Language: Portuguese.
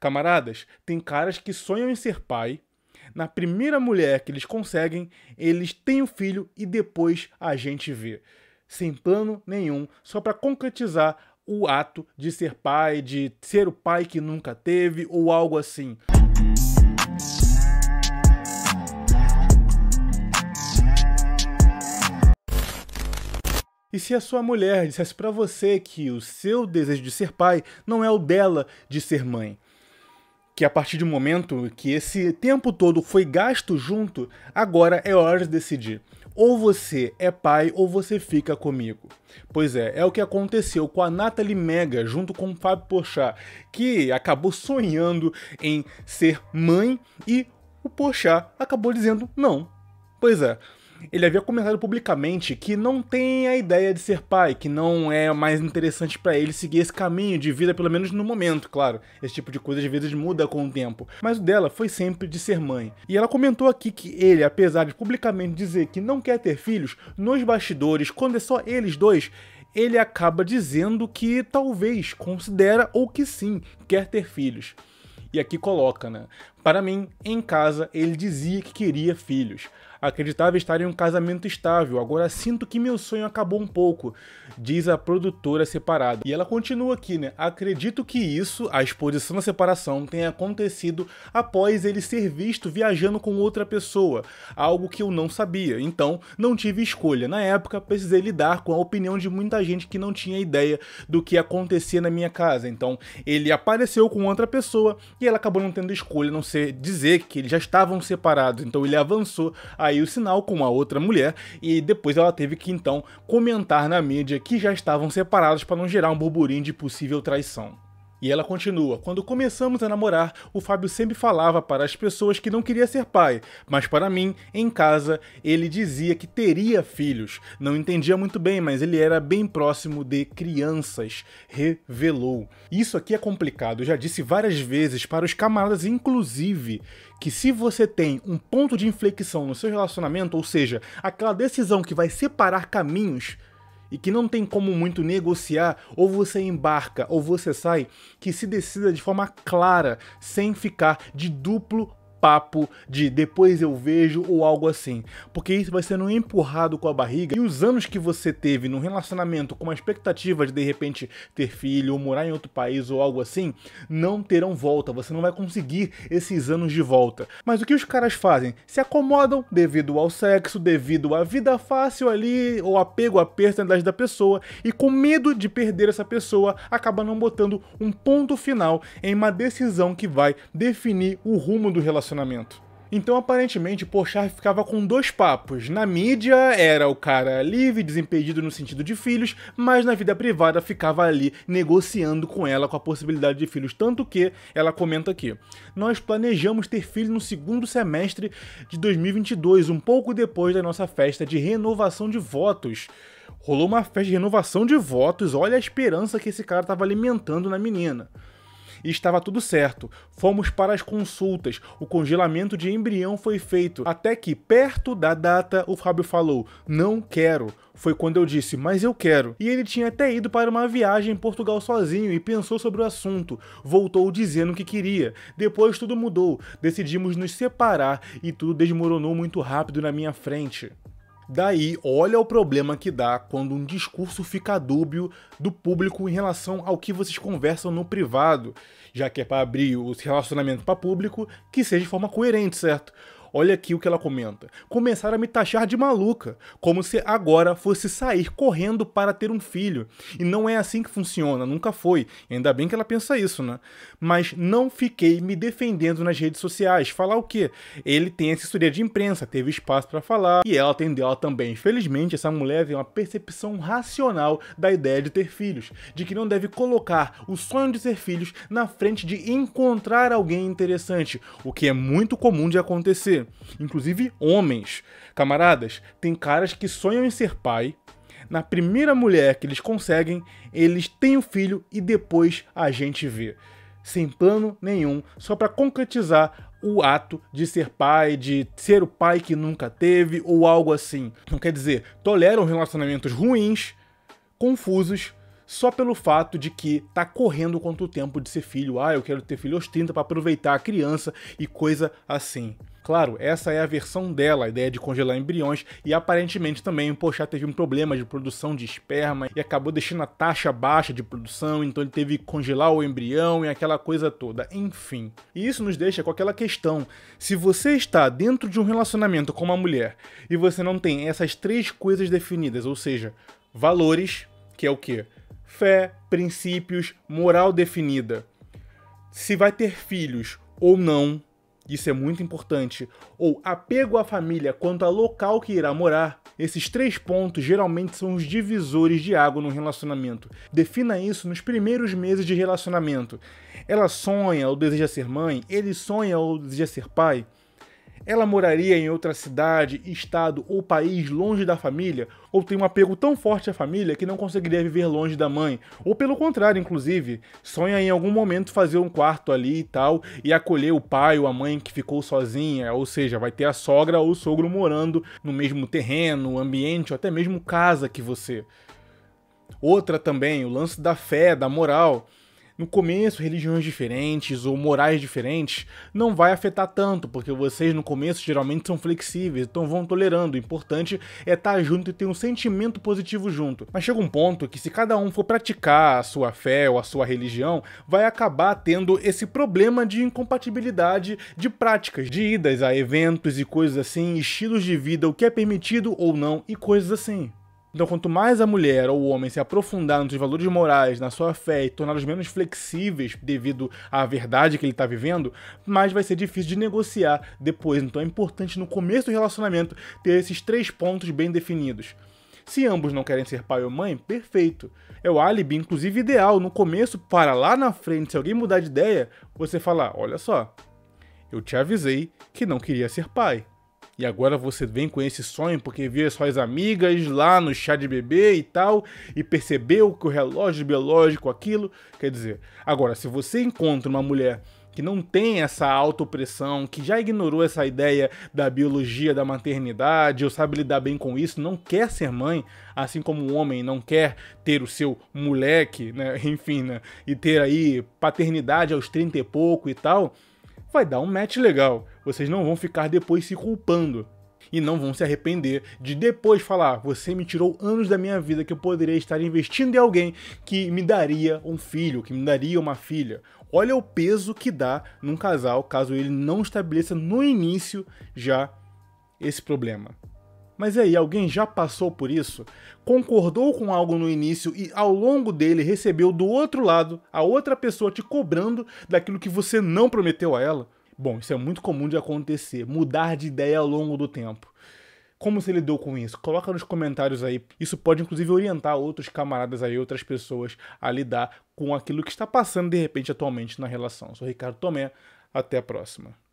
Camaradas, tem caras que sonham em ser pai. Na primeira mulher que eles conseguem, eles têm o um filho e depois a gente vê. Sem plano nenhum, só para concretizar o ato de ser pai, de ser o pai que nunca teve ou algo assim. E se a sua mulher dissesse para você que o seu desejo de ser pai não é o dela de ser mãe? que a partir do momento que esse tempo todo foi gasto junto, agora é hora de decidir. Ou você é pai ou você fica comigo. Pois é, é o que aconteceu com a Natalie Mega junto com o Fábio Porchat, que acabou sonhando em ser mãe e o Porchat acabou dizendo não. Pois é, ele havia comentado publicamente que não tem a ideia de ser pai, que não é mais interessante para ele seguir esse caminho de vida, pelo menos no momento, claro. Esse tipo de coisa às vezes muda com o tempo. Mas o dela foi sempre de ser mãe. E ela comentou aqui que ele, apesar de publicamente dizer que não quer ter filhos, nos bastidores, quando é só eles dois, ele acaba dizendo que talvez considera ou que sim quer ter filhos. E aqui coloca, né? Para mim, em casa, ele dizia que queria filhos. Acreditava estar em um casamento estável, agora sinto que meu sonho acabou um pouco, diz a produtora separada. E ela continua aqui, né? Acredito que isso, a exposição da separação, tenha acontecido após ele ser visto viajando com outra pessoa, algo que eu não sabia, então não tive escolha. Na época, precisei lidar com a opinião de muita gente que não tinha ideia do que acontecia na minha casa, então ele apareceu com outra pessoa e ela acabou não tendo escolha, não você dizer que eles já estavam separados. Então ele avançou aí o sinal com a outra mulher e depois ela teve que então comentar na mídia que já estavam separados para não gerar um burburinho de possível traição. E ela continua: Quando começamos a namorar, o Fábio sempre falava para as pessoas que não queria ser pai, mas para mim, em casa, ele dizia que teria filhos. Não entendia muito bem, mas ele era bem próximo de crianças, revelou. Isso aqui é complicado, Eu já disse várias vezes para os camaradas, inclusive, que se você tem um ponto de inflexão no seu relacionamento, ou seja, aquela decisão que vai separar caminhos, e que não tem como muito negociar, ou você embarca ou você sai, que se decida de forma clara, sem ficar de duplo papo de depois eu vejo ou algo assim, porque isso vai sendo empurrado com a barriga e os anos que você teve num relacionamento com a expectativa de de repente ter filho ou morar em outro país ou algo assim, não terão volta, você não vai conseguir esses anos de volta. Mas o que os caras fazem? Se acomodam devido ao sexo, devido à vida fácil ali ou apego à personalidade da pessoa e com medo de perder essa pessoa, acaba não botando um ponto final em uma decisão que vai definir o rumo do relacionamento relacionamento. Então, aparentemente, Pochard ficava com dois papos. Na mídia, era o cara livre, desimpedido no sentido de filhos, mas na vida privada ficava ali negociando com ela com a possibilidade de filhos. Tanto que ela comenta aqui: Nós planejamos ter filho no segundo semestre de 2022, um pouco depois da nossa festa de renovação de votos. Rolou uma festa de renovação de votos, olha a esperança que esse cara estava alimentando na menina e estava tudo certo. Fomos para as consultas, o congelamento de embrião foi feito, até que, perto da data, o Fábio falou: Não quero. Foi quando eu disse, mas eu quero. E ele tinha até ido para uma viagem em Portugal sozinho e pensou sobre o assunto. Voltou dizendo que queria. Depois tudo mudou. Decidimos nos separar e tudo desmoronou muito rápido na minha frente. Daí, olha o problema que dá quando um discurso fica dúbio do público em relação ao que vocês conversam no privado, já que é para abrir o relacionamento para público que seja de forma coerente, certo? Olha aqui o que ela comenta. Começaram a me taxar de maluca, como se agora fosse sair correndo para ter um filho. E não é assim que funciona, nunca foi. Ainda bem que ela pensa isso, né? Mas não fiquei me defendendo nas redes sociais. Falar o quê? Ele tem assessoria de imprensa, teve espaço para falar, e ela atendeu, ela também. Felizmente, essa mulher tem uma percepção racional da ideia de ter filhos, de que não deve colocar o sonho de ter filhos na frente de encontrar alguém interessante, o que é muito comum de acontecer. Inclusive homens. Camaradas, tem caras que sonham em ser pai. Na primeira mulher que eles conseguem, eles têm o um filho e depois a gente vê. Sem plano nenhum, só para concretizar o ato de ser pai, de ser o pai que nunca teve ou algo assim. Não quer dizer, toleram relacionamentos ruins, confusos, só pelo fato de que tá correndo quanto o tempo de ser filho. Ah, eu quero ter filho aos 30 para aproveitar a criança e coisa assim. Claro, essa é a versão dela, a ideia de congelar embriões, e aparentemente também o Pochá teve um problema de produção de esperma e acabou deixando a taxa baixa de produção, então ele teve que congelar o embrião e aquela coisa toda, enfim. E isso nos deixa com aquela questão: se você está dentro de um relacionamento com uma mulher e você não tem essas três coisas definidas, ou seja, valores, que é o que? Fé, princípios, moral definida. Se vai ter filhos ou não, isso é muito importante. Ou apego à família quanto ao local que irá morar. Esses três pontos geralmente são os divisores de água no relacionamento. Defina isso nos primeiros meses de relacionamento. Ela sonha ou deseja ser mãe, ele sonha ou deseja ser pai. Ela moraria em outra cidade, estado ou país longe da família, ou tem um apego tão forte à família que não conseguiria viver longe da mãe, ou pelo contrário, inclusive, sonha em algum momento fazer um quarto ali e tal e acolher o pai ou a mãe que ficou sozinha, ou seja, vai ter a sogra ou o sogro morando no mesmo terreno, ambiente ou até mesmo casa que você. Outra também, o lance da fé, da moral no começo religiões diferentes ou morais diferentes não vai afetar tanto, porque vocês no começo geralmente são flexíveis, então vão tolerando. O importante é estar tá junto e ter um sentimento positivo junto. Mas chega um ponto que se cada um for praticar a sua fé ou a sua religião, vai acabar tendo esse problema de incompatibilidade de práticas, de idas a eventos e coisas assim, estilos de vida, o que é permitido ou não e coisas assim. Então, quanto mais a mulher ou o homem se aprofundar nos seus valores morais, na sua fé e torná-los menos flexíveis devido à verdade que ele está vivendo, mais vai ser difícil de negociar depois. Então, é importante no começo do relacionamento ter esses três pontos bem definidos. Se ambos não querem ser pai ou mãe, perfeito. É o álibi, inclusive, ideal no começo para lá na frente, se alguém mudar de ideia, você falar: olha só, eu te avisei que não queria ser pai. E agora você vem com esse sonho porque viu suas amigas lá no chá de bebê e tal, e percebeu que o relógio biológico, aquilo. Quer dizer, agora, se você encontra uma mulher que não tem essa autopressão, que já ignorou essa ideia da biologia da maternidade, ou sabe lidar bem com isso, não quer ser mãe, assim como o um homem não quer ter o seu moleque, né? enfim, né? e ter aí paternidade aos 30 e pouco e tal, vai dar um match legal. Vocês não vão ficar depois se culpando. E não vão se arrepender de depois falar: você me tirou anos da minha vida que eu poderia estar investindo em alguém que me daria um filho, que me daria uma filha. Olha o peso que dá num casal caso ele não estabeleça no início já esse problema. Mas e aí, alguém já passou por isso? Concordou com algo no início e ao longo dele recebeu do outro lado a outra pessoa te cobrando daquilo que você não prometeu a ela? Bom, isso é muito comum de acontecer, mudar de ideia ao longo do tempo. Como você lidou com isso? Coloca nos comentários aí. Isso pode inclusive orientar outros camaradas aí, outras pessoas a lidar com aquilo que está passando de repente atualmente na relação. Eu sou Ricardo Tomé, até a próxima.